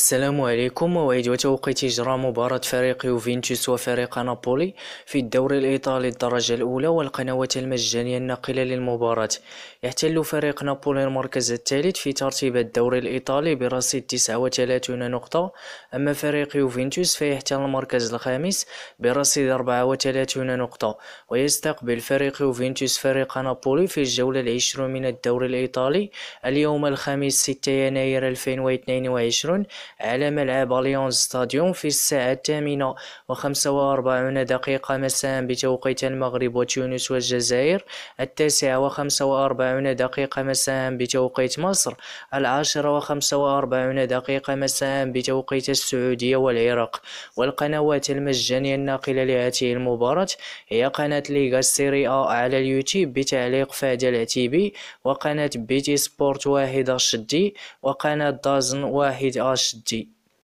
السلام عليكم موعد وتوقيت إجراء مباراة فريق يوفنتوس وفريق نابولي في الدوري الإيطالي الدرجة الأولى والقنوات المجانية الناقلة للمباراة يحتل فريق نابولي المركز الثالث في ترتيب الدوري الإيطالي برصيد 39 نقطة أما فريق يوفنتوس فيحتل المركز الخامس برصيد 34 نقطة ويستقبل فريق يوفنتوس فريق نابولي في الجولة العشرون من الدوري الإيطالي اليوم الخامس 6 يناير 2022 على ملعب أليونز ستاديوم في الساعة الثامنة وخمسة وأربعون دقيقة مساء بتوقيت المغرب وتونس والجزائر التاسعة وخمسة وأربعون دقيقة مساء بتوقيت مصر العاشرة وخمسة وأربعون دقيقة مساء بتوقيت السعودية والعراق والقنوات المجانية الناقلة لهذه المباراة هي قناة ليغا سيري أ على اليوتيوب بتعليق فادي العتيبي وقناة بيتي سبورت واحد أشدي وقناة دازن واحد أشدي j